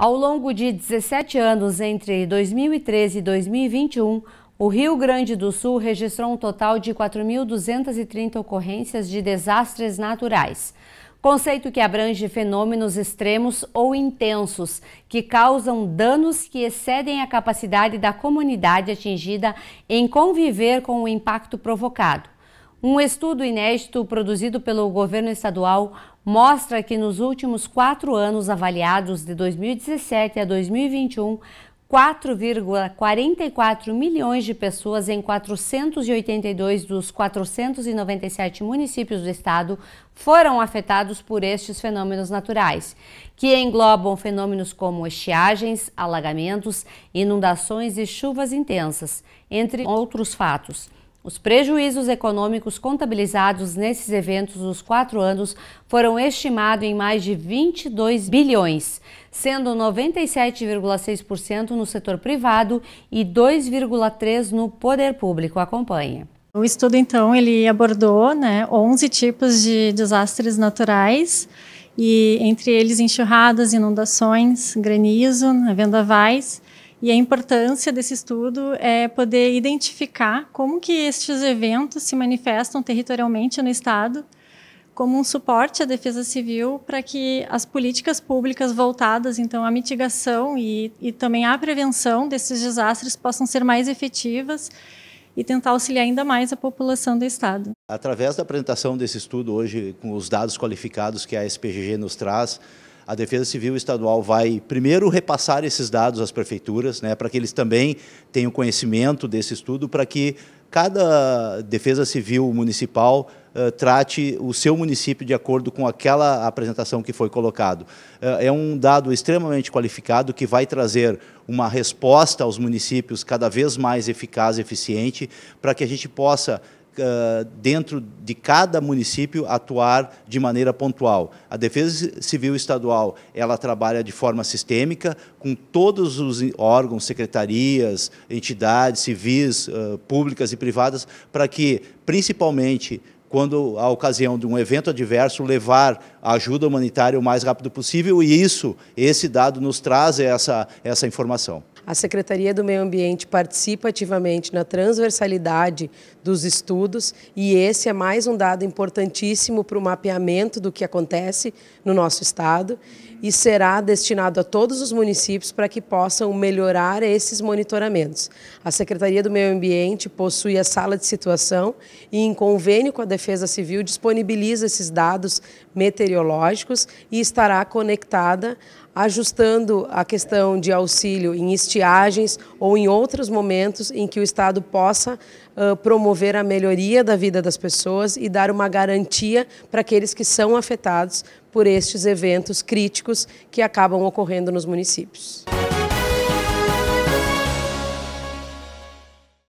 Ao longo de 17 anos, entre 2013 e 2021, o Rio Grande do Sul registrou um total de 4.230 ocorrências de desastres naturais. Conceito que abrange fenômenos extremos ou intensos que causam danos que excedem a capacidade da comunidade atingida em conviver com o impacto provocado. Um estudo inédito produzido pelo governo estadual mostra que nos últimos quatro anos avaliados, de 2017 a 2021, 4,44 milhões de pessoas em 482 dos 497 municípios do estado foram afetados por estes fenômenos naturais, que englobam fenômenos como estiagens, alagamentos, inundações e chuvas intensas, entre outros fatos. Os prejuízos econômicos contabilizados nesses eventos nos quatro anos foram estimados em mais de 22 bilhões, sendo 97,6% no setor privado e 2,3% no poder público. Acompanha. O estudo, então, ele abordou né, 11 tipos de desastres naturais, e entre eles enxurradas, inundações, granizo, né, vendavais, e a importância desse estudo é poder identificar como que estes eventos se manifestam territorialmente no Estado, como um suporte à defesa civil para que as políticas públicas voltadas então à mitigação e, e também à prevenção desses desastres possam ser mais efetivas e tentar auxiliar ainda mais a população do Estado. Através da apresentação desse estudo hoje, com os dados qualificados que a SPGG nos traz, a Defesa Civil Estadual vai primeiro repassar esses dados às prefeituras, né, para que eles também tenham conhecimento desse estudo, para que cada Defesa Civil Municipal uh, trate o seu município de acordo com aquela apresentação que foi colocado. Uh, é um dado extremamente qualificado que vai trazer uma resposta aos municípios cada vez mais eficaz e eficiente para que a gente possa ah, dentro de cada município atuar de maneira pontual. A Defesa Civil Estadual ela trabalha de forma sistêmica com todos os órgãos, secretarias, entidades civis, ah, públicas e privadas, para que, principalmente, quando a ocasião de um evento adverso, levar a ajuda humanitária o mais rápido possível, e isso, esse dado nos traz essa, essa informação. A Secretaria do Meio Ambiente participa ativamente na transversalidade dos estudos e esse é mais um dado importantíssimo para o mapeamento do que acontece no nosso estado e será destinado a todos os municípios para que possam melhorar esses monitoramentos. A Secretaria do Meio Ambiente possui a sala de situação e, em convênio com a Defesa Civil, disponibiliza esses dados meteorológicos e estará conectada ajustando a questão de auxílio em estiagens ou em outros momentos em que o Estado possa uh, promover a melhoria da vida das pessoas e dar uma garantia para aqueles que são afetados por estes eventos críticos que acabam ocorrendo nos municípios.